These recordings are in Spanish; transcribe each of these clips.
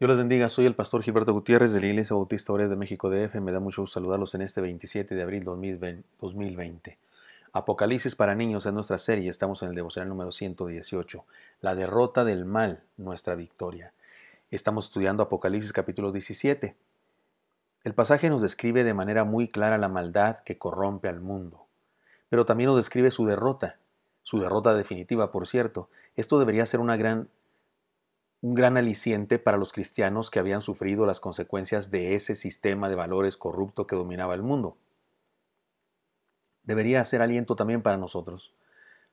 Dios les bendiga, soy el pastor Gilberto Gutiérrez de la Iglesia Bautista Obrera de México DF. Me da mucho gusto saludarlos en este 27 de abril 2020. Apocalipsis para niños es nuestra serie, estamos en el devocional número 118. La derrota del mal, nuestra victoria. Estamos estudiando Apocalipsis capítulo 17. El pasaje nos describe de manera muy clara la maldad que corrompe al mundo, pero también nos describe su derrota, su derrota definitiva, por cierto. Esto debería ser una gran un gran aliciente para los cristianos que habían sufrido las consecuencias de ese sistema de valores corrupto que dominaba el mundo. Debería ser aliento también para nosotros.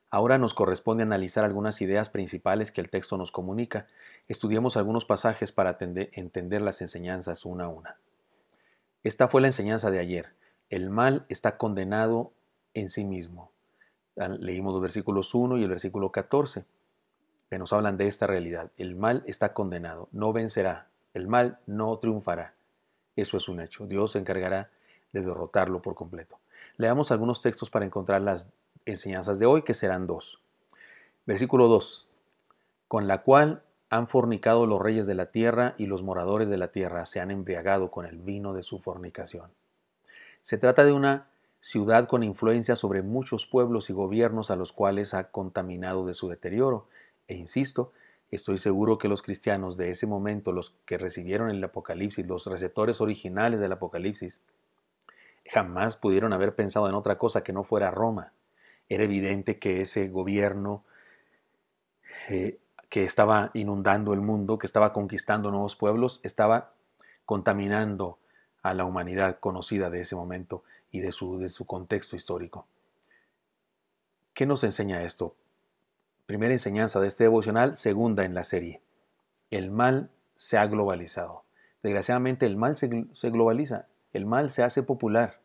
Ahora nos corresponde analizar algunas ideas principales que el texto nos comunica. Estudiemos algunos pasajes para entender las enseñanzas una a una. Esta fue la enseñanza de ayer. El mal está condenado en sí mismo. Leímos los versículos 1 y el versículo 14 que nos hablan de esta realidad. El mal está condenado, no vencerá, el mal no triunfará. Eso es un hecho. Dios se encargará de derrotarlo por completo. Leamos algunos textos para encontrar las enseñanzas de hoy, que serán dos. Versículo 2. Con la cual han fornicado los reyes de la tierra y los moradores de la tierra se han embriagado con el vino de su fornicación. Se trata de una ciudad con influencia sobre muchos pueblos y gobiernos a los cuales ha contaminado de su deterioro e insisto, estoy seguro que los cristianos de ese momento, los que recibieron el Apocalipsis, los receptores originales del Apocalipsis, jamás pudieron haber pensado en otra cosa que no fuera Roma. Era evidente que ese gobierno eh, que estaba inundando el mundo, que estaba conquistando nuevos pueblos, estaba contaminando a la humanidad conocida de ese momento y de su, de su contexto histórico. ¿Qué nos enseña esto? Primera enseñanza de este devocional, segunda en la serie. El mal se ha globalizado. Desgraciadamente el mal se, se, globaliza, el mal se hace popular.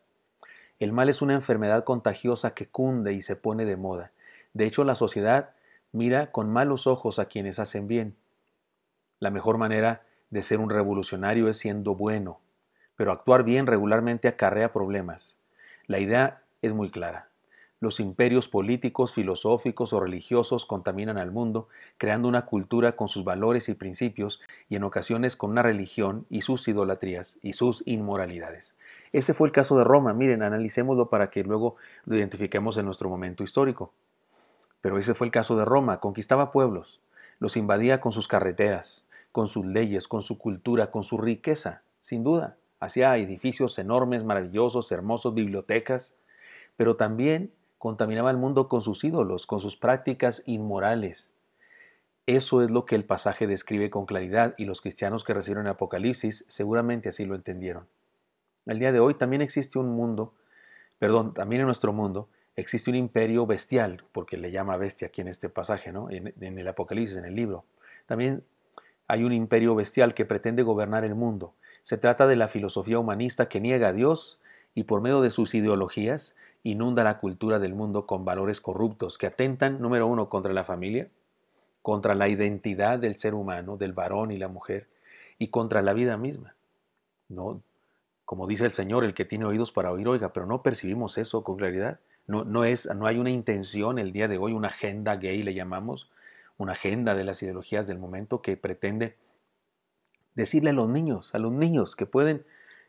El mal es una enfermedad contagiosa que cunde y se pone de moda. De hecho, la sociedad mira con malos ojos a quienes hacen bien. La mejor manera de ser un revolucionario es siendo bueno, pero actuar bien regularmente acarrea problemas. La idea es muy clara. Los imperios políticos, filosóficos o religiosos contaminan al mundo, creando una cultura con sus valores y principios y en ocasiones con una religión y sus idolatrías y sus inmoralidades. Ese fue el caso de Roma, miren, analicémoslo para que luego lo identifiquemos en nuestro momento histórico. Pero ese fue el caso de Roma, conquistaba pueblos, los invadía con sus carreteras, con sus leyes, con su cultura, con su riqueza, sin duda. Hacía edificios enormes, maravillosos, hermosos, bibliotecas, pero también contaminaba el mundo con sus ídolos, con sus prácticas inmorales. Eso es lo que el pasaje describe con claridad y los cristianos que recibieron el Apocalipsis seguramente así lo entendieron. Al día de hoy también existe un mundo, perdón, también en nuestro mundo existe un imperio bestial, porque le llama bestia aquí en este pasaje, ¿no? en el Apocalipsis, en el libro. También hay un imperio bestial que pretende gobernar el mundo. Se trata de la filosofía humanista que niega a Dios y por medio de sus ideologías inunda la cultura del mundo con valores corruptos que atentan, número uno, contra la familia, contra la identidad del ser humano, del varón y la mujer, y contra la vida misma. No, como dice el Señor, el que tiene oídos para oír, oiga, pero no percibimos eso con claridad. No, no, es, no hay una intención el día de hoy, una agenda gay le llamamos, una agenda de las ideologías del momento que pretende decirle a los niños, a los niños que pueden,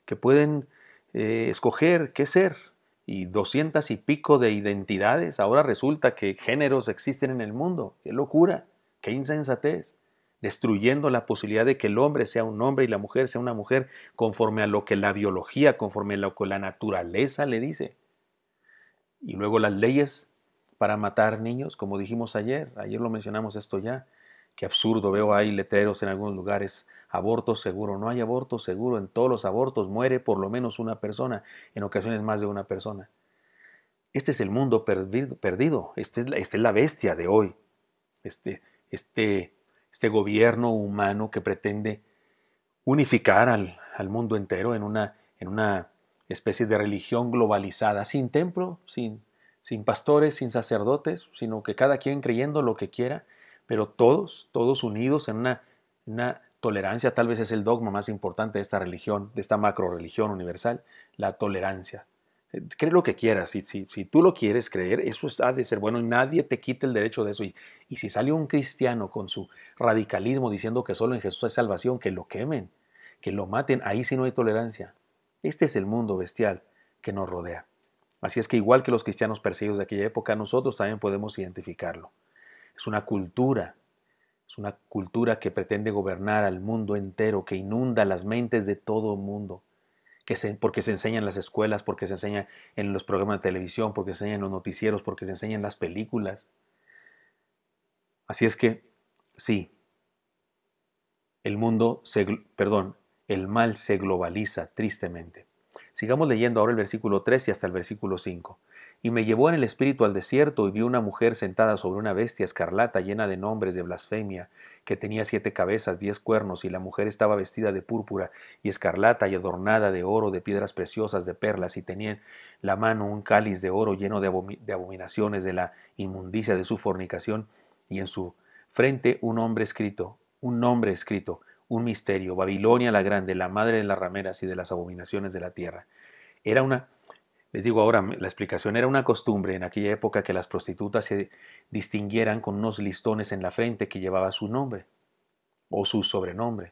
que pueden eh, escoger qué ser, y doscientas y pico de identidades, ahora resulta que géneros existen en el mundo. ¡Qué locura! ¡Qué insensatez! Destruyendo la posibilidad de que el hombre sea un hombre y la mujer sea una mujer conforme a lo que la biología, conforme a lo que la naturaleza le dice. Y luego las leyes para matar niños, como dijimos ayer, ayer lo mencionamos esto ya, Qué absurdo, veo ahí letreros en algunos lugares, aborto seguro, no hay aborto seguro, en todos los abortos muere por lo menos una persona, en ocasiones más de una persona. Este es el mundo perdido, este esta es, este es la bestia de hoy, este, este, este gobierno humano que pretende unificar al, al mundo entero en una, en una especie de religión globalizada, sin templo, sin, sin pastores, sin sacerdotes, sino que cada quien creyendo lo que quiera, pero todos, todos unidos en una, tolerancia, tal vez es el dogma más importante de esta religión, de esta macro religión universal, la tolerancia. Eh, cree lo que quieras, si, tú lo quieres creer, eso ha de ser bueno y nadie te quite el derecho de eso. Y, y si sale un cristiano con su radicalismo diciendo que solo en Jesús hay salvación, que lo quemen, que lo maten, ahí sí no hay tolerancia. Este es el mundo bestial que nos rodea. Así es que igual que los cristianos perseguidos de aquella época, nosotros también podemos identificarlo es una cultura, es una cultura que pretende gobernar al mundo entero, que inunda las mentes de todo el mundo, porque se enseña en las escuelas, porque se enseña en los programas de televisión, porque se enseña en los noticieros, porque se enseña en las películas. Así es que, sí, el mundo se, perdón, el mal se globaliza tristemente. Sigamos leyendo ahora el versículo 3 y hasta el versículo 5. Y me llevó en el espíritu al desierto y vi una mujer sentada sobre una bestia escarlata llena de nombres de blasfemia, que tenía siete cabezas, diez cuernos, y la mujer estaba vestida de púrpura y escarlata y adornada de oro, de piedras preciosas, de perlas, y tenía en la mano un cáliz de oro lleno de, abominaciones de la inmundicia de su fornicación, y en su frente un hombre escrito, un nombre escrito, un misterio, Babilonia la grande, la madre de las rameras y de las abominaciones de la tierra. Era una les digo ahora, la explicación era una costumbre en aquella época que las prostitutas se distinguieran con unos listones en la frente que llevaba su nombre o su sobrenombre.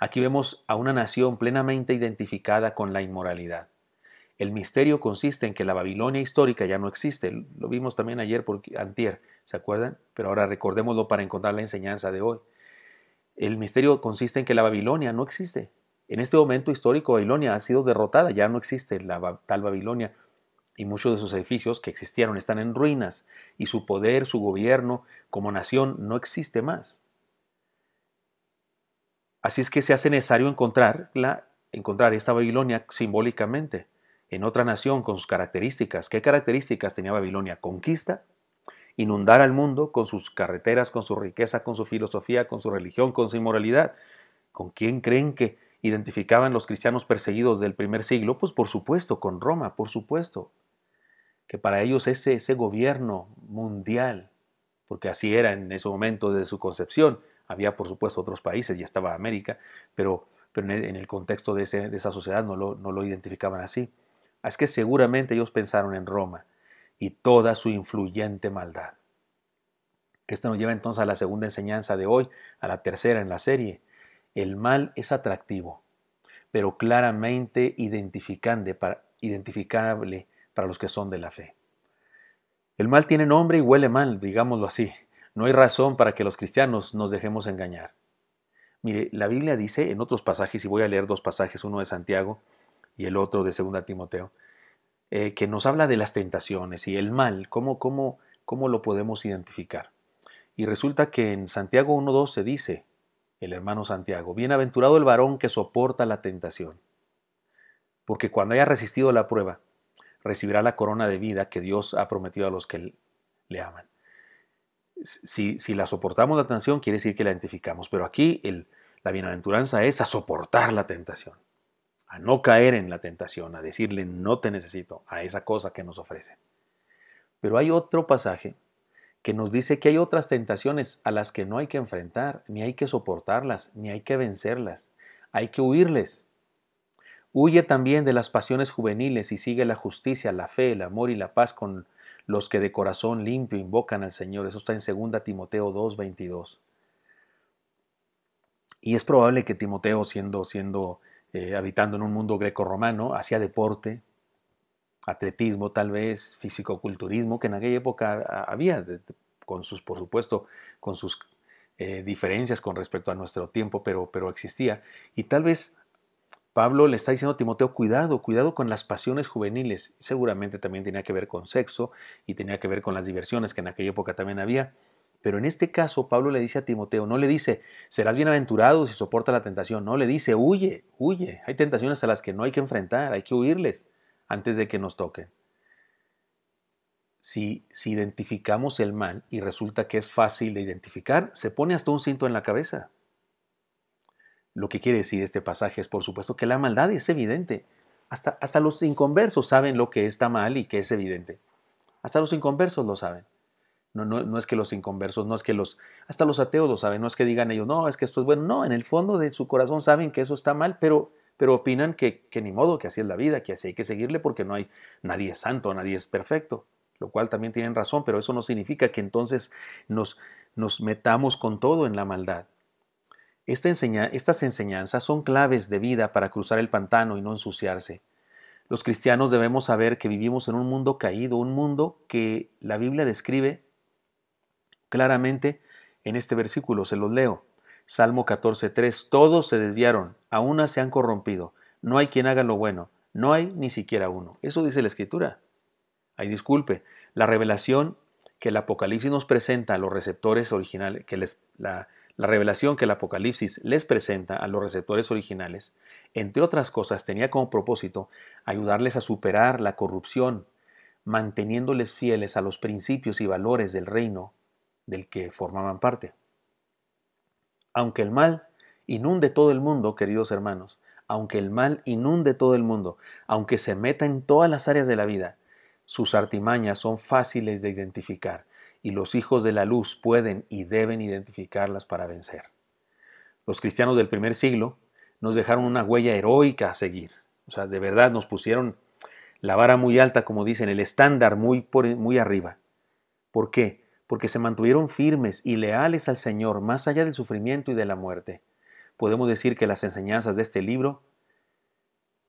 Aquí vemos a una nación plenamente identificada con la inmoralidad. El misterio consiste en que la Babilonia histórica ya no existe. Lo vimos también ayer por antier, ¿se acuerdan? Pero ahora recordémoslo para encontrar la enseñanza de hoy. El misterio consiste en que la Babilonia no existe. En este momento histórico, Babilonia ha sido derrotada, ya no existe la tal Babilonia y muchos de sus edificios que existieron están en ruinas y su poder, su gobierno como nación no existe más. Así es que se hace necesario encontrar, encontrar esta Babilonia simbólicamente en otra nación con sus características. ¿Qué características tenía Babilonia? Conquista, inundar al mundo con sus carreteras, con su riqueza, con su filosofía, con su religión, con su inmoralidad. ¿Con quién creen que identificaban los cristianos perseguidos del primer siglo? Pues por supuesto, con Roma, por supuesto. Que para ellos ese, gobierno mundial, porque así era en ese momento de su concepción, había por supuesto otros países, ya estaba América, pero, en el contexto de, ese, esa sociedad no lo, no lo identificaban así. Ah, es que seguramente ellos pensaron en Roma y toda su influyente maldad. Esto nos lleva entonces a la segunda enseñanza de hoy, a la tercera en la serie, el mal es atractivo, pero claramente identificable para, los que son de la fe. El mal tiene nombre y huele mal, digámoslo así. No hay razón para que los cristianos nos dejemos engañar. Mire, la Biblia dice en otros pasajes, y voy a leer dos pasajes, uno de Santiago y el otro de 2 Timoteo, eh, que nos habla de las tentaciones y el mal, cómo, cómo, cómo lo podemos identificar. Y resulta que en Santiago 1.2 se dice, el hermano Santiago, bienaventurado el varón que soporta la tentación, porque cuando haya resistido la prueba, recibirá la corona de vida que Dios ha prometido a los que le aman. Si, la soportamos la tentación, quiere decir que la identificamos, pero aquí la bienaventuranza es a soportar la tentación, a no caer en la tentación, a decirle no te necesito a esa cosa que nos ofrece. Pero hay otro pasaje que nos dice que hay otras tentaciones a las que no hay que enfrentar, ni hay que soportarlas, ni hay que vencerlas. Hay que huirles. Huye también de las pasiones juveniles y sigue la justicia, la fe, el amor y la paz con los que de corazón limpio invocan al Señor. Eso está en 2 Timoteo 2, 22. Y es probable que Timoteo, siendo, siendo eh, habitando en un mundo greco-romano, hacía deporte, atletismo tal vez, físico-culturismo, que en aquella época ah, había, con sus, por supuesto, con sus eh, diferencias con respecto a nuestro tiempo, pero, pero existía. Y tal vez Pablo le está diciendo a Timoteo, cuidado, cuidado con las pasiones juveniles. Seguramente también tenía que ver con sexo y tenía que ver con las diversiones que en aquella época también había. Pero en este caso Pablo le dice a Timoteo, no le dice, serás bienaventurado si soporta la tentación, no le dice, huye, huye. Hay tentaciones a las que no hay que enfrentar, hay que huirles antes de que nos toquen. Si, identificamos el mal y resulta que es fácil de identificar, se pone hasta un cinto en la cabeza. Lo que quiere decir este pasaje es, por supuesto, que la maldad es evidente. Hasta, hasta los inconversos saben lo que está mal y que es evidente. Hasta los inconversos lo saben. No, no, es que los inconversos, no es que los, hasta los ateos lo saben, no es que digan ellos, no, es que esto es bueno, no, en el fondo de su corazón saben que eso está mal, pero pero opinan que, ni modo, que así es la vida, que así hay que seguirle porque no hay, nadie santo, nadie es perfecto, lo cual también tienen razón, pero eso no significa que entonces nos, nos metamos con todo en la maldad. enseña, estas enseñanzas son claves de vida para cruzar el pantano y no ensuciarse. Los cristianos debemos saber que vivimos en un mundo caído, un mundo que la Biblia describe claramente en este versículo, se los leo. Salmo 14.3, todos se desviaron, a una se han corrompido, no hay quien haga lo bueno, no hay ni siquiera uno. Eso dice la Escritura. Ahí disculpe, la revelación que el Apocalipsis nos presenta a los receptores originales, que la revelación que el Apocalipsis les presenta a los receptores originales, entre otras cosas, tenía como propósito ayudarles a superar la corrupción, manteniéndoles fieles a los principios y valores del reino del que formaban parte. Aunque el mal inunde todo el mundo, queridos hermanos, aunque el mal inunde todo el mundo, aunque se meta en todas las áreas de la vida, sus artimañas son fáciles de identificar y los hijos de la luz pueden y deben identificarlas para vencer. Los cristianos del primer siglo nos dejaron una huella heroica a seguir. O sea, de verdad nos pusieron la vara muy alta, como dicen, el estándar muy, muy arriba. ¿Por qué? Porque se mantuvieron firmes y leales al Señor más allá del sufrimiento y de la muerte podemos decir que las enseñanzas de este libro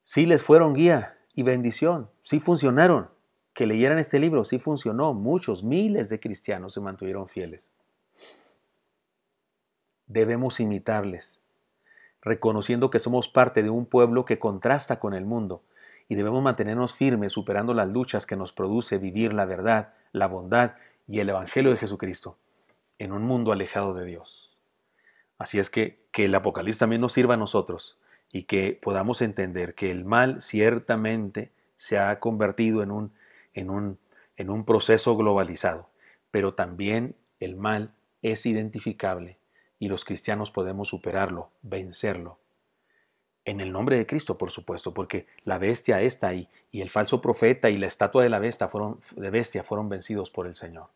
sí les fueron guía y bendición, sí funcionaron. Que leyeran este libro, sí funcionó. Muchos, miles de cristianos se mantuvieron fieles. Debemos imitarles, reconociendo que somos parte de un pueblo que contrasta con el mundo y debemos mantenernos firmes superando las luchas que nos produce vivir la verdad, la bondad y el Evangelio de Jesucristo en un mundo alejado de Dios. Así es que que el Apocalipsis también nos sirva a nosotros y que podamos entender que el mal ciertamente se ha convertido en un, en un, en un proceso globalizado, pero también el mal es identificable y los cristianos podemos superarlo, vencerlo. En el nombre de Cristo, por supuesto, porque la bestia está ahí y el falso profeta y la estatua de la bestia fueron, de bestia fueron vencidos por el Señor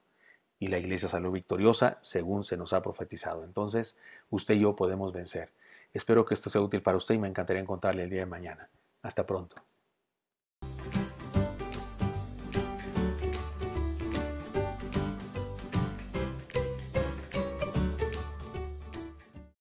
y la iglesia salió victoriosa según se nos ha profetizado. Entonces, usted y yo podemos vencer. Espero que esto sea útil para usted y me encantaría encontrarle el día de mañana. Hasta pronto.